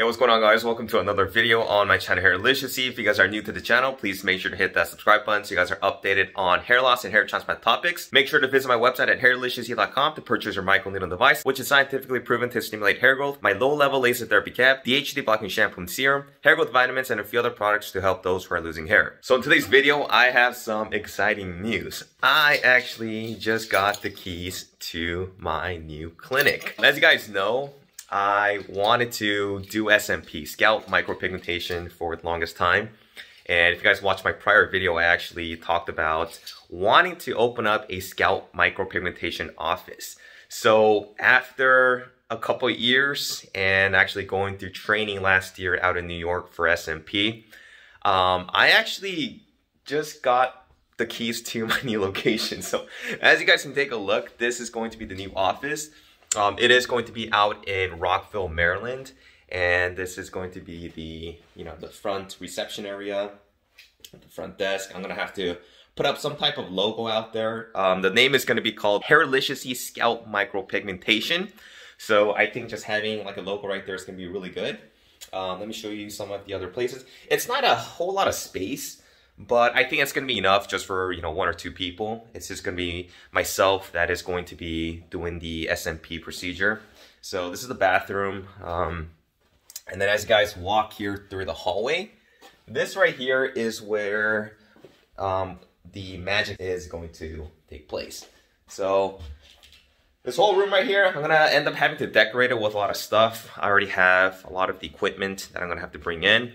Hey, what's going on guys? Welcome to another video on my channel hairlicious If you guys are new to the channel, please make sure to hit that subscribe button so you guys are updated on hair loss and hair transplant topics. Make sure to visit my website at hairliciousy.com to purchase your microneedle device, which is scientifically proven to stimulate hair growth, my low-level laser therapy cap, DHD blocking shampoo and serum, hair growth vitamins, and a few other products to help those who are losing hair. So in today's video, I have some exciting news. I actually just got the keys to my new clinic. As you guys know, I wanted to do SMP, scalp micropigmentation for the longest time. And if you guys watched my prior video, I actually talked about wanting to open up a scalp micropigmentation office. So after a couple years and actually going through training last year out in New York for SMP, um, I actually just got the keys to my new location. So as you guys can take a look, this is going to be the new office. Um, it is going to be out in Rockville, Maryland. And this is going to be the, you know, the front reception area, the front desk. I'm going to have to put up some type of logo out there. Um, the name is going to be called Hairliciousy Scalp Micropigmentation. So I think just having like a logo right there is going to be really good. Um, let me show you some of the other places. It's not a whole lot of space. But I think it's going to be enough just for, you know, one or two people. It's just going to be myself that is going to be doing the SMP procedure. So this is the bathroom. Um, and then as you guys walk here through the hallway, this right here is where um, the magic is going to take place. So this whole room right here, I'm gonna end up having to decorate it with a lot of stuff. I already have a lot of the equipment that I'm gonna have to bring in.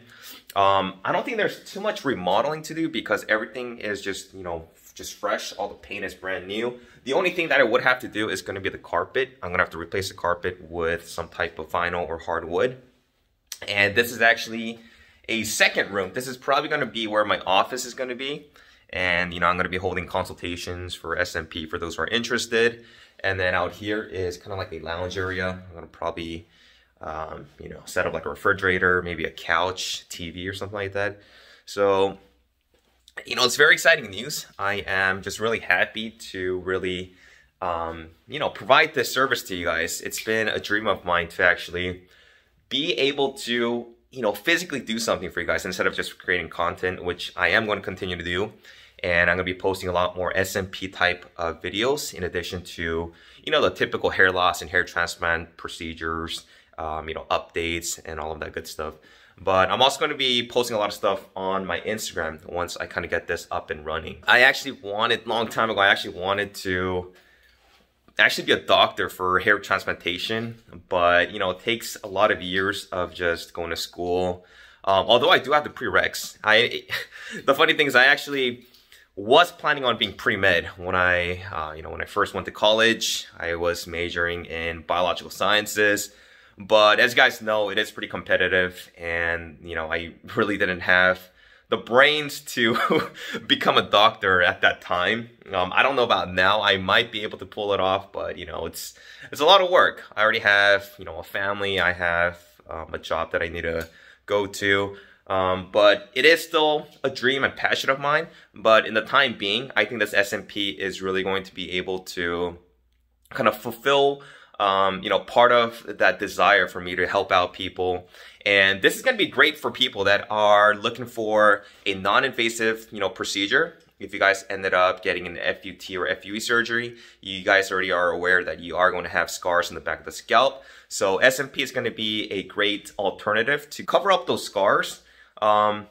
Um, I don't think there's too much remodeling to do because everything is just, you know, just fresh. All the paint is brand new. The only thing that I would have to do is gonna be the carpet. I'm gonna have to replace the carpet with some type of vinyl or hardwood. And this is actually a second room. This is probably gonna be where my office is gonna be. And, you know, I'm going to be holding consultations for SMP for those who are interested. And then out here is kind of like a lounge area. I'm going to probably, um, you know, set up like a refrigerator, maybe a couch, TV or something like that. So, you know, it's very exciting news. I am just really happy to really, um, you know, provide this service to you guys. It's been a dream of mine to actually be able to you know, physically do something for you guys instead of just creating content, which I am going to continue to do. And I'm going to be posting a lot more SMP type of videos in addition to, you know, the typical hair loss and hair transplant procedures, um, you know, updates and all of that good stuff. But I'm also going to be posting a lot of stuff on my Instagram once I kind of get this up and running. I actually wanted, long time ago, I actually wanted to actually be a doctor for hair transplantation, but you know, it takes a lot of years of just going to school. Um, although I do have the prereqs. I, the funny thing is I actually was planning on being pre-med when I, uh, you know, when I first went to college, I was majoring in biological sciences, but as you guys know, it is pretty competitive and, you know, I really didn't have the brains to become a doctor at that time. Um, I don't know about now. I might be able to pull it off, but you know, it's it's a lot of work. I already have you know a family. I have um, a job that I need to go to. Um, but it is still a dream and passion of mine. But in the time being, I think this S M P is really going to be able to kind of fulfill um, you know, part of that desire for me to help out people. And this is going to be great for people that are looking for a non-invasive, you know, procedure. If you guys ended up getting an FUT or FUE surgery, you guys already are aware that you are going to have scars in the back of the scalp. So SMP is going to be a great alternative to cover up those scars. Um,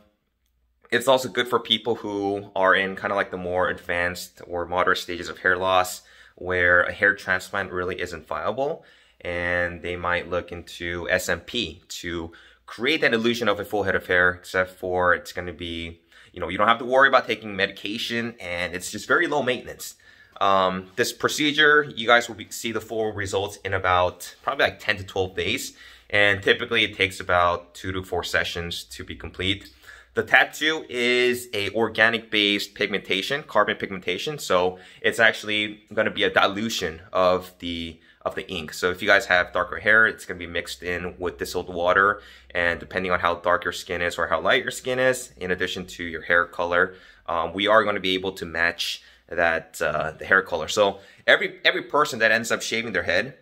it's also good for people who are in kind of like the more advanced or moderate stages of hair loss where a hair transplant really isn't viable and they might look into SMP to create that illusion of a full head of hair except for it's going to be, you know, you don't have to worry about taking medication and it's just very low maintenance. Um, this procedure, you guys will be, see the full results in about probably like 10 to 12 days. And typically it takes about two to four sessions to be complete. The tattoo is a organic based pigmentation, carbon pigmentation. So it's actually going to be a dilution of the of the ink. So if you guys have darker hair, it's going to be mixed in with distilled water. And depending on how dark your skin is or how light your skin is, in addition to your hair color, um, we are going to be able to match that uh, the hair color. So every every person that ends up shaving their head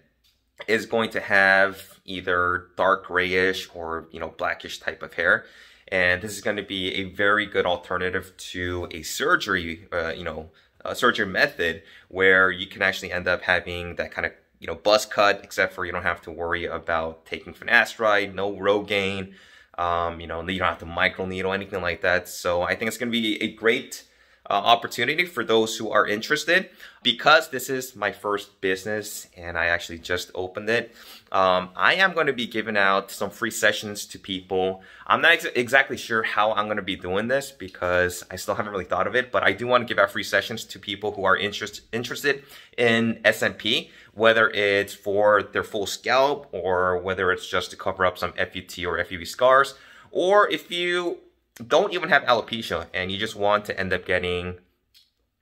is going to have either dark grayish or you know blackish type of hair and this is going to be a very good alternative to a surgery, uh, you know, a surgery method where you can actually end up having that kind of you know buzz cut, except for you don't have to worry about taking finasteride, no Rogaine, um, you know, you don't have to microneedle anything like that. So I think it's going to be a great uh, opportunity for those who are interested because this is my first business and I actually just opened it. Um, I am going to be giving out some free sessions to people. I'm not ex exactly sure how I'm going to be doing this because I still haven't really thought of it, but I do want to give out free sessions to people who are interest interested in SMP, whether it's for their full scalp or whether it's just to cover up some FUT or FUV scars. Or if you don't even have alopecia and you just want to end up getting,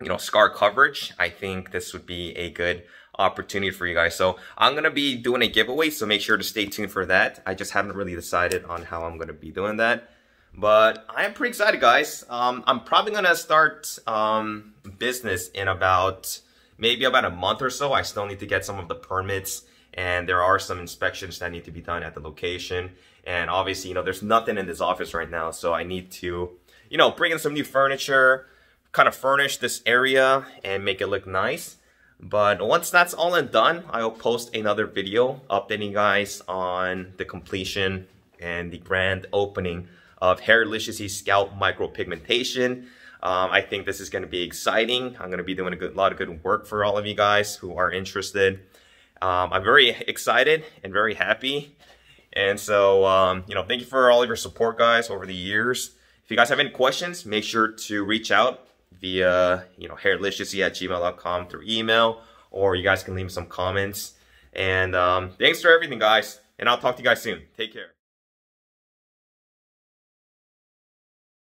you know, scar coverage, I think this would be a good opportunity for you guys. So I'm going to be doing a giveaway, so make sure to stay tuned for that. I just haven't really decided on how I'm going to be doing that. But I'm pretty excited, guys. Um, I'm probably going to start um, business in about maybe about a month or so. I still need to get some of the permits and there are some inspections that need to be done at the location. And obviously, you know, there's nothing in this office right now, so I need to, you know, bring in some new furniture, kind of furnish this area and make it look nice. But once that's all and done, I'll post another video updating you guys on the completion and the grand opening of Hairlicious's Scalp Micropigmentation. Um, I think this is going to be exciting. I'm going to be doing a good, lot of good work for all of you guys who are interested. Um, I'm very excited and very happy. And so, um, you know, thank you for all of your support, guys, over the years. If you guys have any questions, make sure to reach out via, you know, hairliciousy at gmail.com through email, or you guys can leave some comments. And um, thanks for everything, guys. And I'll talk to you guys soon. Take care.